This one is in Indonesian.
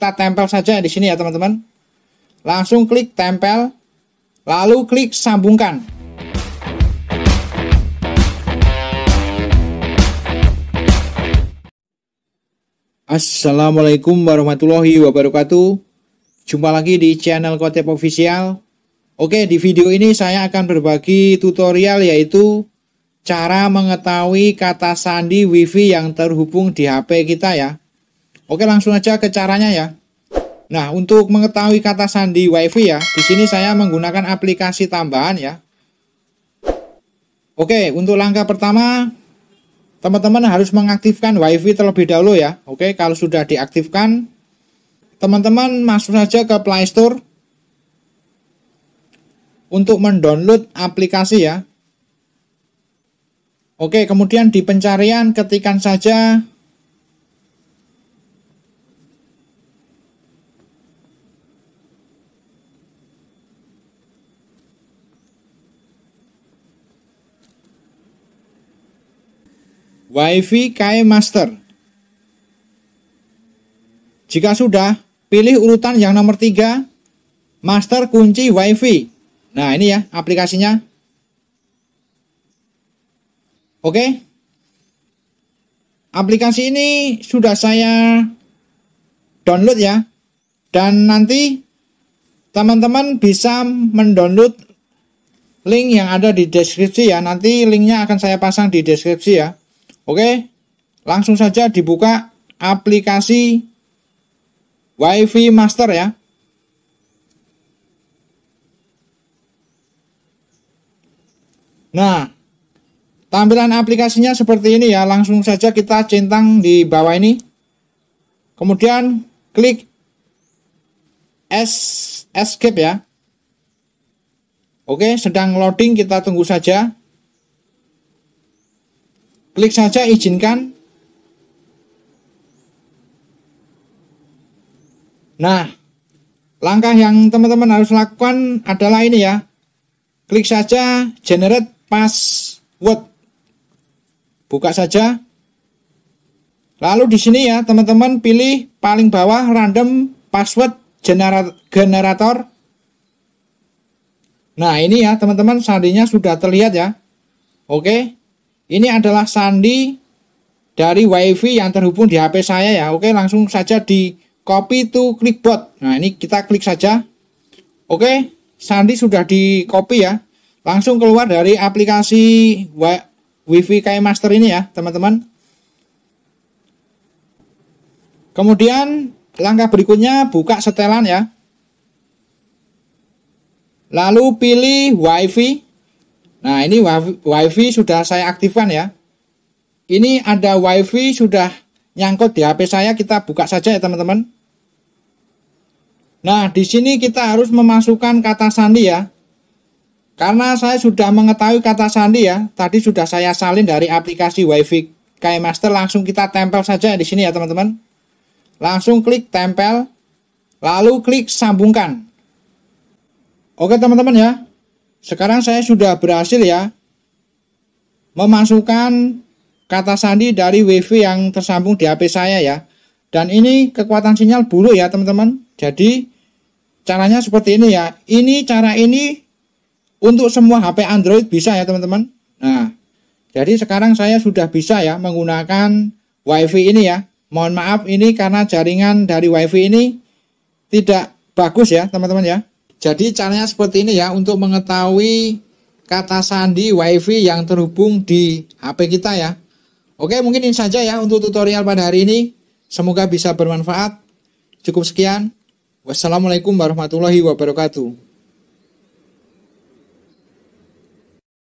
kita tempel saja di sini ya teman-teman. Langsung klik tempel, lalu klik sambungkan. Assalamualaikum warahmatullahi wabarakatuh. Jumpa lagi di channel Kotep Official. Oke, di video ini saya akan berbagi tutorial yaitu cara mengetahui kata sandi wifi yang terhubung di HP kita ya. Oke, langsung aja ke caranya ya. Nah, untuk mengetahui kata sandi wifi ya, di sini saya menggunakan aplikasi tambahan ya. Oke, untuk langkah pertama, teman-teman harus mengaktifkan wifi terlebih dahulu ya. Oke, kalau sudah diaktifkan, teman-teman masuk saja ke Play Store untuk mendownload aplikasi ya. Oke, kemudian di pencarian ketikan saja WiFi KE Master. Jika sudah, pilih urutan yang nomor 3, Master kunci WiFi. Nah, ini ya aplikasinya. Oke. Aplikasi ini sudah saya download ya. Dan nanti teman-teman bisa mendownload link yang ada di deskripsi ya. Nanti linknya akan saya pasang di deskripsi ya. Oke, langsung saja dibuka aplikasi WiFi Master ya. Nah, tampilan aplikasinya seperti ini ya. Langsung saja kita centang di bawah ini. Kemudian klik S escape ya. Oke, sedang loading kita tunggu saja. Klik saja izinkan. Nah, langkah yang teman-teman harus lakukan adalah ini ya. Klik saja generate password. Buka saja. Lalu di sini ya teman-teman pilih paling bawah random password generator. Nah ini ya teman-teman sandinya sudah terlihat ya. Oke. Ini adalah sandi dari WiFi yang terhubung di HP saya ya. Oke, langsung saja di copy to clipboard. Nah, ini kita klik saja. Oke, sandi sudah di copy ya. Langsung keluar dari aplikasi WiFi Kai Master ini ya, teman-teman. Kemudian langkah berikutnya buka setelan ya. Lalu pilih WiFi. Nah ini wifi sudah saya aktifkan ya. Ini ada wifi sudah nyangkut di HP saya kita buka saja ya teman-teman. Nah di sini kita harus memasukkan kata sandi ya. Karena saya sudah mengetahui kata sandi ya. Tadi sudah saya salin dari aplikasi wifi Kayak Master langsung kita tempel saja ya di sini ya teman-teman. Langsung klik tempel lalu klik sambungkan. Oke teman-teman ya. Sekarang saya sudah berhasil ya memasukkan kata sandi dari WiFi yang tersambung di HP saya ya. Dan ini kekuatan sinyal buruk ya teman-teman. Jadi caranya seperti ini ya. Ini cara ini untuk semua HP Android bisa ya teman-teman. Nah, jadi sekarang saya sudah bisa ya menggunakan WiFi ini ya. Mohon maaf ini karena jaringan dari WiFi ini tidak bagus ya teman-teman ya. Jadi caranya seperti ini ya untuk mengetahui kata sandi wifi yang terhubung di HP kita ya. Oke mungkin ini saja ya untuk tutorial pada hari ini. Semoga bisa bermanfaat. Cukup sekian. Wassalamualaikum warahmatullahi wabarakatuh.